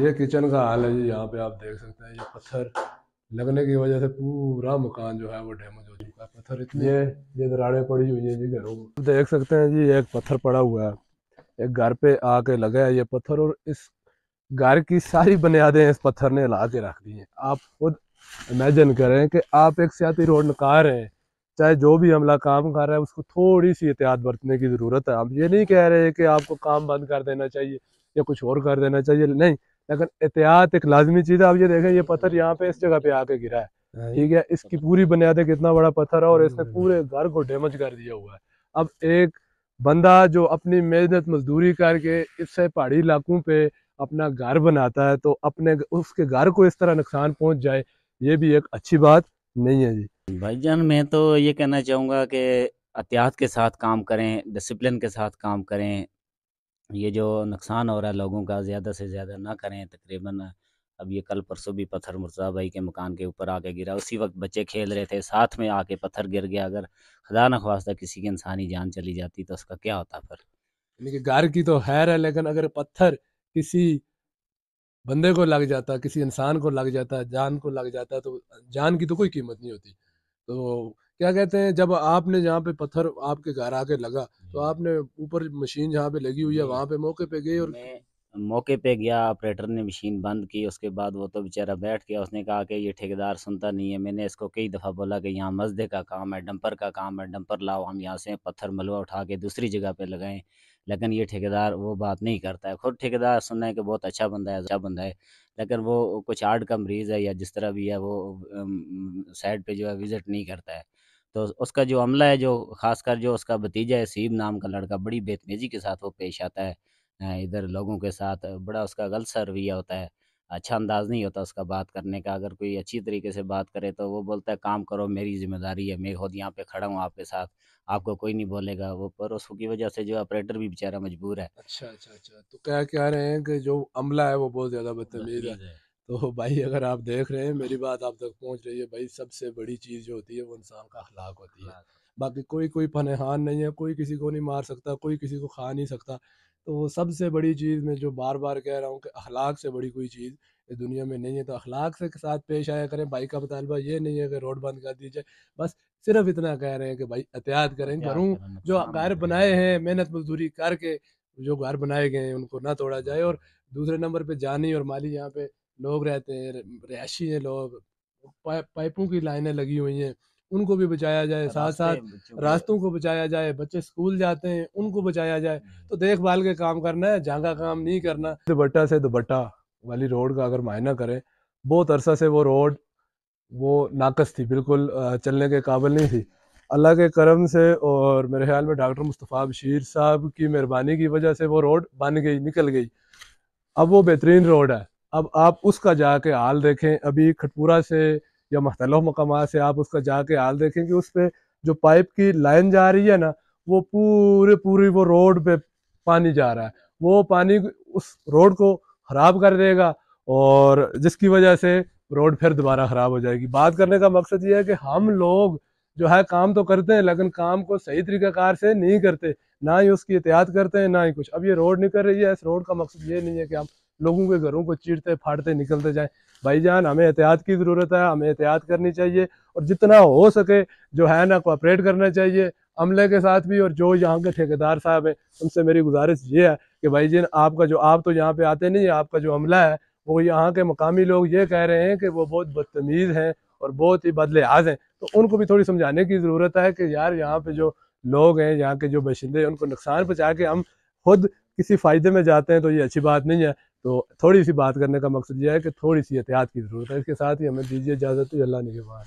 ये किचन का हाल है जी यहाँ पे आप देख सकते हैं ये पत्थर लगने की वजह से पूरा मकान जो है वो डैमेज हो चुका है पत्थर इतने ये ये दराड़े पड़ी हुई है जी घरों में देख सकते हैं जी एक पत्थर पड़ा हुआ है एक घर पे आके लगा है ये पत्थर और इस घर की सारी बुनियादें इस पत्थर ने ला के रख दी हैं आप खुद इमेजिन करें कि आप एक सियाती रोड निकाल रहे हैं चाहे जो भी हमला काम कर रहा है उसको थोड़ी सी एहतियात बरतने की ज़रूरत है हम ये नहीं कह रहे कि आपको काम बंद कर देना चाहिए या कुछ और कर देना चाहिए नहीं लेकिन एहतियात एक लाजमी चीज़ है आप ये देखें ये पत्थर हम्म। यहाँ पे इस जगह पे आके गिरा है हाँ ठीक है इसकी पूरी बुनियाद है कितना बड़ा पत्थर है और इसने हम्म। पूरे घर को डैमेज कर दिया हुआ है अब एक बंदा जो अपनी मेहनत मजदूरी करके इससे पहाड़ी इलाकों पे अपना घर बनाता है तो अपने उसके घर को इस तरह नुकसान पहुंच जाए ये भी एक अच्छी बात नहीं है जी भाई जान मैं तो ये कहना चाहूँगा कि एहतियात के साथ काम करें डिसिप्लिन के साथ काम करें ये जो नुकसान हो रहा है लोगों का ज़्यादा से ज़्यादा ना करें तकरीबन अब ये कल परसों भी पत्थर मुर्जा भाई के मकान के ऊपर आके गिरा उसी वक्त बच्चे खेल रहे थे साथ में आके पत्थर गिर गया अगर खुदा न खास्ता किसी की इंसानी जान चली जाती तो उसका क्या होता फिर घर की तो खैर है लेकिन अगर पत्थर किसी बंदे को लग जाता किसी इंसान को लग जाता जान को लग जाता तो जान की तो कोई कीमत नहीं होती तो क्या कहते हैं जब आपने जहाँ पे पत्थर आपके घर आके लगा तो आपने ऊपर मशीन जहाँ पे लगी हुई है वहाँ पे मौके पे गए और मौके पे गया ऑपरेटर ने मशीन बंद की उसके बाद वो तो बेचारा बैठ गया उसने कहा कि ये ठेकेदार सुनता नहीं है मैंने इसको कई दफ़ा बोला कि यहाँ मस्जिद का काम है डंपर का काम है डंपर लाओ हम यहाँ से पत्थर मलवा उठा के दूसरी जगह पे लगाएं लेकिन ये ठेकेदार वो बात नहीं करता है खुद ठेकेदार सुनना है कि बहुत अच्छा बंदा है अच्छा बंदा है लेकिन वो कुछ आर्ट का मरीज़ है या जिस तरह भी है वो साइड पर जो है विज़िट नहीं करता है तो उसका जो अमला है जो खासकर जो उसका भतीजा है सीब नाम का लड़का बड़ी बेतमेजी के साथ वो पेश आता है इधर लोगों के साथ बड़ा उसका गलत सा रवैया होता है अच्छा अंदाज़ नहीं होता उसका बात करने का अगर कोई अच्छी तरीके से बात करे तो वो बोलता है काम करो मेरी जिम्मेदारी है मैं खुद यहाँ पे खड़ा हूँ आपके साथ आपको कोई नहीं बोलेगा वो पर उसकी वजह से जो ऑपरेटर भी बेचारा मजबूर है अच्छा अच्छा अच्छा तो क्या कह रहे हैं कि जो अमला है वो बहुत ज़्यादा बदतमीज है तो भाई अगर आप देख रहे हैं मेरी बात आप तक पहुंच रही है भाई सबसे बड़ी चीज़ जो होती है वो इंसान का अखलाक होती है बाकी कोई कोई पनहान नहीं है कोई किसी को नहीं मार सकता कोई किसी को खा नहीं सकता तो सबसे बड़ी चीज़ मैं जो बार बार कह रहा हूँ कि अखलाक से बड़ी कोई चीज़ इस दुनिया में नहीं है तो अखलाक से साथ पेश आया करें भाई का मुतालबा ये नहीं है कि रोड बंद कर दीजिए बस सिर्फ इतना कह रहे हैं कि भाई एहतियात करें घरों जो घर बनाए हैं मेहनत मजदूरी करके जो घर बनाए गए हैं उनको ना तोड़ा जाए और दूसरे नंबर पर जानी और माली यहाँ पे लोग रहते हैं रहायशी हैं लोग पाइपों की लाइनें लगी हुई हैं उनको भी बचाया जाए हाँ, साथ साथ रास्तों को बचाया जाए बच्चे स्कूल जाते हैं उनको बचाया जाए हम्म। तो देखभाल के काम करना है जांगा काम नहीं करना दुबट्टा से दुबट्टा वाली रोड का अगर मायना करें बहुत अरसा से वो रोड वो नाकस थी बिल्कुल चलने के काबिल नहीं थी अल्लाह के करम से और मेरे ख्याल में डॉक्टर मुस्तफ़ा बशीर साहब की मेहरबानी की वजह से वो रोड बन गई निकल गई अब वो बेहतरीन रोड है अब आप उसका जाके हाल देखें अभी खटपुरा से या मुख्तलफ मकाम से आप उसका जाके हाल देखें कि उस पर जो पाइप की लाइन जा रही है ना वो पूरे पूरी वो रोड पे पानी जा रहा है वो पानी उस रोड को ख़राब कर देगा और जिसकी वजह से रोड फिर दोबारा ख़राब हो जाएगी बात करने का मकसद ये है कि हम लोग जो है काम तो करते हैं लेकिन काम को सही तरीक़ाकार से नहीं करते ना ही उसकी एहतियात करते हैं ना ही कुछ अब ये रोड निकल रही है इस रोड का मकसद ये नहीं है कि हम लोगों के घरों को चीरते फाड़ते निकलते भाई भाईजान हमें एहतियात की ज़रूरत है हमें एहतियात करनी चाहिए और जितना हो सके जो है ना कोऑपरेट करना चाहिए अमले के साथ भी और जो यहाँ के ठेकेदार साहब हैं उनसे मेरी गुजारिश ये है कि भाई जी आपका जो आप तो यहाँ पे आते नहीं है आपका जो अमला है वो यहाँ के मकामी लोग ये कह रहे हैं कि वो बहुत बदतमीज़ हैं और बहुत ही बदलिहाज हैं तो उनको भी थोड़ी समझाने की ज़रूरत है कि यार यहाँ पे जो लोग हैं यहाँ के जो बशिंदे हैं उनको नुकसान पहुँचा के हम खुद किसी फ़ायदे में जाते हैं तो ये अच्छी बात नहीं है तो थोड़ी सी बात करने का मकसद यह है कि थोड़ी सी एहतियात की ज़रूरत है इसके साथ ही हमें दीजिए इजाज़त तो अल्लाह ने के बाद